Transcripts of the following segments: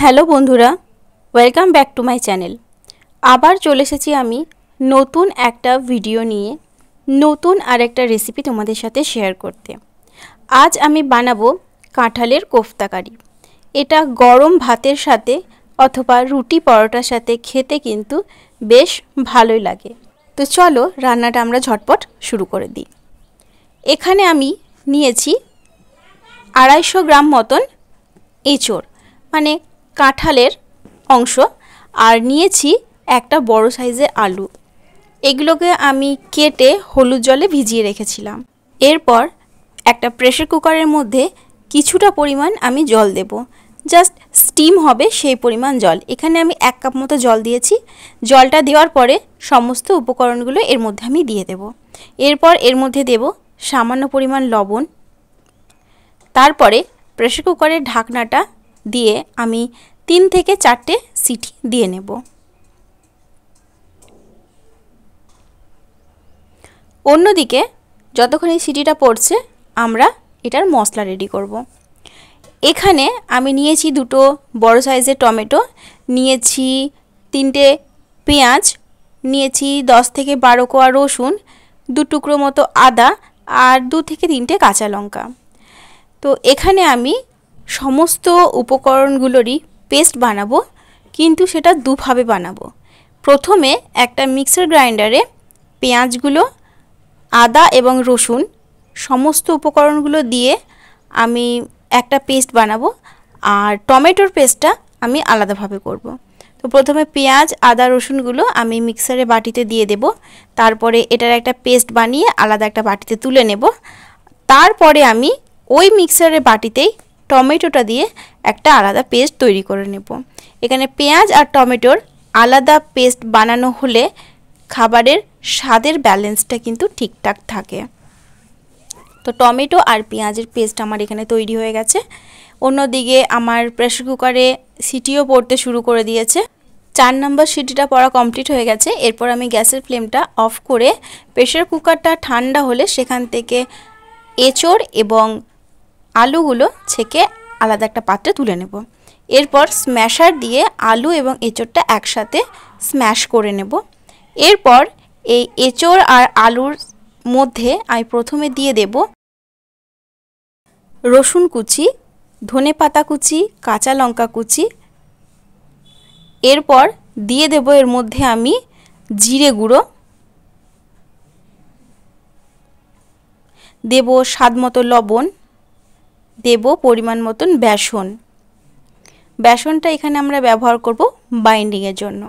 Hello বন্ধুরা welcome back to my channel আবার চলে এসেছি আমি নতুন একটা ভিডিও নিয়ে নতুন আর একটা রেসিপি তোমাদের সাথে শেয়ার করতে আজ আমি বানাবো কাঁঠালের কোফতা কারি এটা গরম ভাতের সাথে অথবা রুটি পরোটার সাথে খেতে কিন্তু বেশ ভালোই লাগে তো চলো রান্নাটা আমরা ঝটপট শুরু করে দিই এখানে আমি নিয়েছি আড়াইশো গ্রাম মতন এঁচোড় মানে কাঁঠালের অংশ আর নিয়েছি একটা বড় সাইজের আলু এগুলোকে আমি কেটে হলুদ জলে ভিজিয়ে রেখেছিলাম এরপর একটা প্রেশার কুকারের মধ্যে কিছুটা পরিমাণ আমি জল দেব জাস্ট স্টিম হবে সেই পরিমাণ জল এখানে আমি এক কাপ মতো জল দিয়েছি জলটা দেওয়ার পরে সমস্ত উপকরণগুলো এর মধ্যে আমি দিয়ে দেব এরপর এর মধ্যে দেব সামান্য পরিমাণ লবণ তারপরে প্রেশার কুকারের ঢাকনাটা দিয়ে আমি তিন থেকে চারটে সিটি দিয়ে নেব অন্যদিকে যতক্ষণ এই সিটিটা পড়ছে আমরা এটার মশলা রেডি করব। এখানে আমি নিয়েছি দুটো বড় সাইজের টমেটো নিয়েছি তিনটে পেঁয়াজ নিয়েছি দশ থেকে বারো কোয়া রসুন দু টুকরো মতো আদা আর দু থেকে তিনটে কাঁচা লঙ্কা তো এখানে আমি সমস্ত উপকরণগুলোরই পেস্ট বানাবো কিন্তু সেটা দুভাবে বানাবো প্রথমে একটা মিক্সার গ্রাইন্ডারে পেঁয়াজগুলো আদা এবং রসুন সমস্ত উপকরণগুলো দিয়ে আমি একটা পেস্ট বানাবো আর টমেটোর পেস্টটা আমি আলাদাভাবে করব। তো প্রথমে পেঁয়াজ আদা রসুনগুলো আমি মিক্সারে বাটিতে দিয়ে দেব তারপরে এটার একটা পেস্ট বানিয়ে আলাদা একটা বাটিতে তুলে নেব তারপরে আমি ওই মিক্সারের বাটিতেই টমেটোটা দিয়ে একটা আলাদা পেস্ট তৈরি করে নেব এখানে পেঁয়াজ আর টমেটোর আলাদা পেস্ট বানানো হলে খাবারের স্বাদের ব্যালেন্সটা কিন্তু ঠিকঠাক থাকে তো টমেটো আর পেঁয়াজের পেস্ট আমার এখানে তৈরি হয়ে গেছে অন্যদিকে আমার প্রেসার কুকারে সিটিও পড়তে শুরু করে দিয়েছে চার নম্বর সিটিটা পড়া কমপ্লিট হয়ে গেছে এরপর আমি গ্যাসের ফ্লেমটা অফ করে প্রেসার কুকারটা ঠান্ডা হলে সেখান থেকে এঁচড় এবং আলুগুলো ছেঁকে আলাদা একটা পাত্রে তুলে নেব এরপর স্ম্যাশার দিয়ে আলু এবং এঁচোড়টা একসাথে স্ম্যাশ করে নেব এরপর এই এঁচোড় আর আলুর মধ্যে আমি প্রথমে দিয়ে দেব রসুন কুচি ধনে পাতা কুচি কাঁচা লঙ্কা কুচি এরপর দিয়ে দেব এর মধ্যে আমি জিরে গুঁড়ো দেব স্বাদ মতো লবণ দেব পরিমাণ মতন বেসন বেসনটা এখানে আমরা ব্যবহার করব বাইন্ডিংয়ের জন্য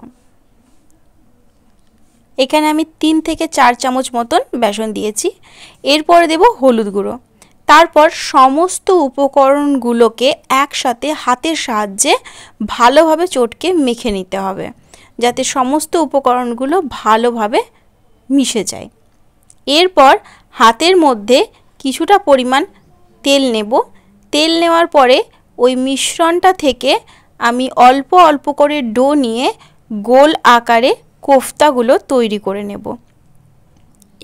এখানে আমি তিন থেকে চার চামচ মতন বেসন দিয়েছি এরপরে দেব হলুদ গুঁড়ো তারপর সমস্ত উপকরণগুলোকে একসাথে হাতের সাহায্যে ভালোভাবে চটকে মেখে নিতে হবে যাতে সমস্ত উপকরণগুলো ভালোভাবে মিশে যায় এরপর হাতের মধ্যে কিছুটা পরিমাণ তেল নেব তেল নেওয়ার পরে ওই মিশ্রণটা থেকে আমি অল্প অল্প করে ডো নিয়ে গোল আকারে কোফতাগুলো তৈরি করে নেব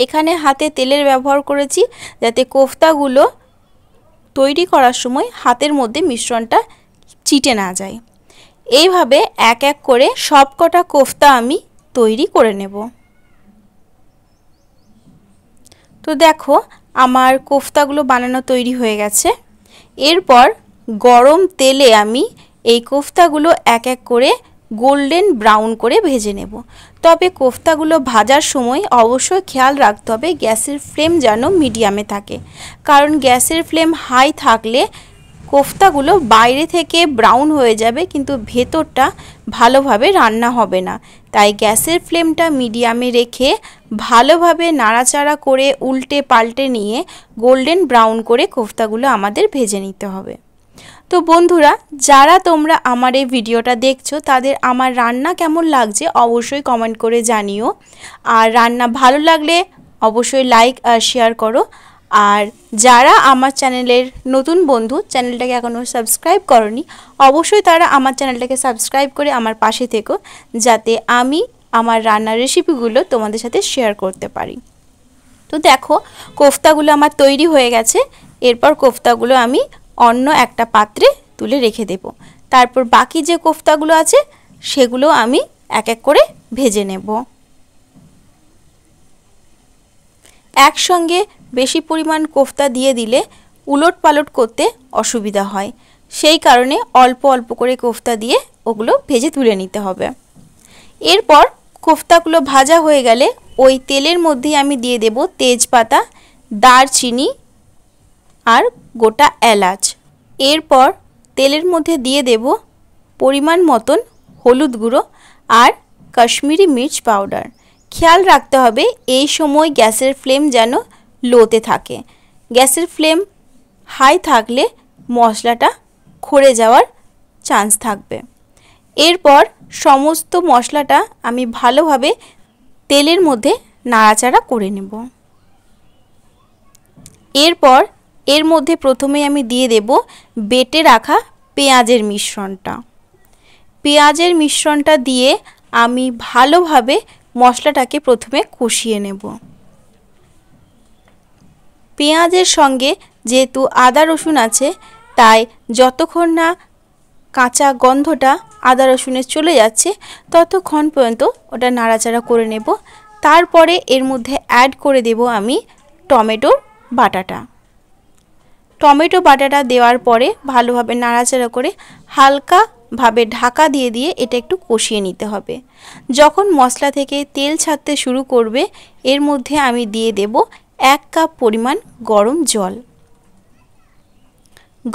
এখানে হাতে তেলের ব্যবহার করেছি যাতে কোফতাগুলো তৈরি করার সময় হাতের মধ্যে মিশ্রণটা চিটে না যায় এইভাবে এক এক করে সবকটা কোফতা আমি তৈরি করে নেব তো দেখো আমার কোফতাগুলো বানানো তৈরি হয়ে গেছে এরপর গরম তেলে আমি এই কোফতাগুলো এক এক করে গোল্ডেন ব্রাউন করে ভেজে নেব তবে কোফতাগুলো ভাজার সময় অবশ্যই খেয়াল রাখতে হবে গ্যাসের ফ্লেম যেন মিডিয়ামে থাকে কারণ গ্যাসের ফ্লেম হাই থাকলে কোফতাগুলো বাইরে থেকে ব্রাউন হয়ে যাবে কিন্তু ভেতরটা ভালোভাবে রান্না হবে না তাই গ্যাসের ফ্লেমটা মিডিয়ামে রেখে ভালোভাবে নাড়াচাড়া করে উল্টে পাল্টে নিয়ে গোল্ডেন ব্রাউন করে কোফতাগুলো আমাদের ভেজে নিতে হবে তো বন্ধুরা যারা তোমরা আমার এই ভিডিওটা দেখছো তাদের আমার রান্না কেমন লাগছে অবশ্যই কমেন্ট করে জানিও আর রান্না ভালো লাগলে অবশ্যই লাইক আর শেয়ার করো আর যারা আমার চ্যানেলের নতুন বন্ধু চ্যানেলটাকে এখনও সাবস্ক্রাইব করনি অবশ্যই তারা আমার চ্যানেলটাকে সাবস্ক্রাইব করে আমার পাশে থেকো যাতে আমি আমার রান্নার রেসিপিগুলো তোমাদের সাথে শেয়ার করতে পারি তো দেখো কোফতাগুলো আমার তৈরি হয়ে গেছে এরপর কোফতাগুলো আমি অন্য একটা পাত্রে তুলে রেখে দেব তারপর বাকি যে কোফতাগুলো আছে সেগুলো আমি এক এক করে ভেজে নেব একসঙ্গে বেশি পরিমাণ কোফতা দিয়ে দিলে উলট পালট করতে অসুবিধা হয় সেই কারণে অল্প অল্প করে কোফতা দিয়ে ওগুলো ভেজে তুলে নিতে হবে এরপর কোফতাগুলো ভাজা হয়ে গেলে ওই তেলের মধ্যেই আমি দিয়ে দেব তেজপাতা দারচিনি আর গোটা এলাচ এরপর তেলের মধ্যে দিয়ে দেব পরিমাণ মতন হলুদ গুঁড়ো আর কাশ্মীরি মির্চ পাউডার খেয়াল রাখতে হবে এই সময় গ্যাসের ফ্লেম যেন লোতে থাকে গ্যাসের ফ্লেম হাই থাকলে মশলাটা খড়ে যাওয়ার চান্স থাকবে এরপর সমস্ত মশলাটা আমি ভালোভাবে তেলের মধ্যে নাড়াচাড়া করে নেব এরপর এর মধ্যে প্রথমে আমি দিয়ে দেব বেটে রাখা পেঁয়াজের মিশ্রণটা পেঁয়াজের মিশ্রণটা দিয়ে আমি ভালোভাবে মশলাটাকে প্রথমে কষিয়ে নেব পেঁয়াজের সঙ্গে যেহেতু আদা রসুন আছে তাই যতক্ষণ না কাঁচা গন্ধটা আদা রসুনে চলে যাচ্ছে ততক্ষণ পর্যন্ত ওটা নাড়াচাড়া করে নেব তারপরে এর মধ্যে অ্যাড করে দেব আমি টমেটোর বাটাটা টমেটো বাটাটা দেওয়ার পরে ভালোভাবে নাড়াচাড়া করে হালকাভাবে ঢাকা দিয়ে দিয়ে এটা একটু কষিয়ে নিতে হবে যখন মশলা থেকে তেল ছাড়তে শুরু করবে এর মধ্যে আমি দিয়ে দেব এক কাপ পরিমাণ গরম জল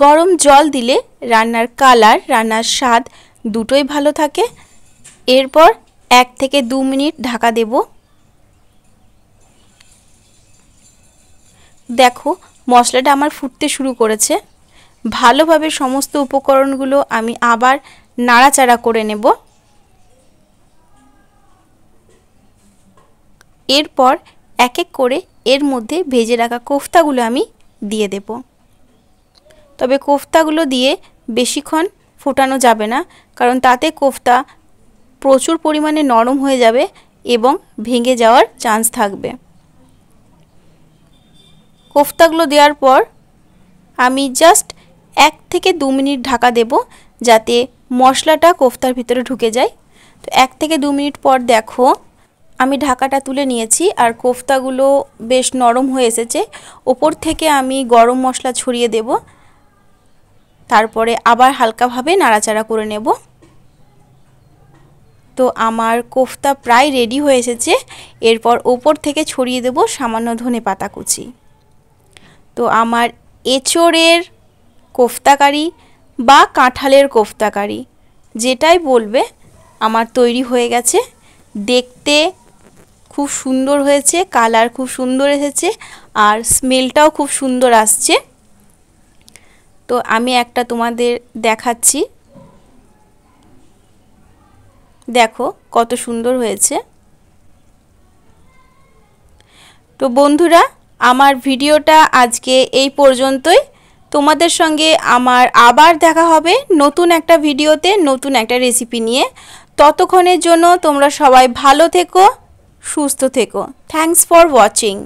গরম জল দিলে রান্নার কালার রান্নার স্বাদ দুটোই ভালো থাকে এরপর এক থেকে দু মিনিট ঢাকা দেব দেখো মশলাটা আমার ফুটতে শুরু করেছে ভালোভাবে সমস্ত উপকরণগুলো আমি আবার নাড়াচাড়া করে নেব এরপর এক এক করে এর মধ্যে ভেজে রাখা কোফতাগুলো আমি দিয়ে দেব তবে কোফতাগুলো দিয়ে বেশিক্ষণ ফোটানো যাবে না কারণ তাতে কোফতা প্রচুর পরিমাণে নরম হয়ে যাবে এবং ভেঙে যাওয়ার চান্স থাকবে কোফতাগুলো দেওয়ার পর আমি জাস্ট এক থেকে দু মিনিট ঢাকা দেব যাতে মশলাটা কোফতার ভিতরে ঢুকে যায় তো এক থেকে দু মিনিট পর দেখো আমি ঢাকাটা তুলে নিয়েছি আর কোফতাগুলো বেশ নরম হয়ে এসেছে ওপর থেকে আমি গরম মশলা ছড়িয়ে দেব তারপরে আবার হালকাভাবে নাড়াচাড়া করে নেব তো আমার কোফতা প্রায় রেডি হয়ে এসেছে এরপর ওপর থেকে ছড়িয়ে দেব সামান্য ধনে পাতা কুচি তো আমার এচোরের কোফতাকারি বা কাঁঠালের কোফতাকারি যেটাই বলবে আমার তৈরি হয়ে গেছে দেখতে খুব সুন্দর হয়েছে কালার খুব সুন্দর এসেছে আর স্মেলটাও খুব সুন্দর আসছে তো আমি একটা তোমাদের দেখাচ্ছি দেখো কত সুন্দর হয়েছে তো বন্ধুরা আমার ভিডিওটা আজকে এই পর্যন্তই তোমাদের সঙ্গে আমার আবার দেখা হবে নতুন একটা ভিডিওতে নতুন একটা রেসিপি নিয়ে ততক্ষণের জন্য তোমরা সবাই ভালো থেকো সুস্থ থেকো থ্যাংকস ফর ওয়াচিং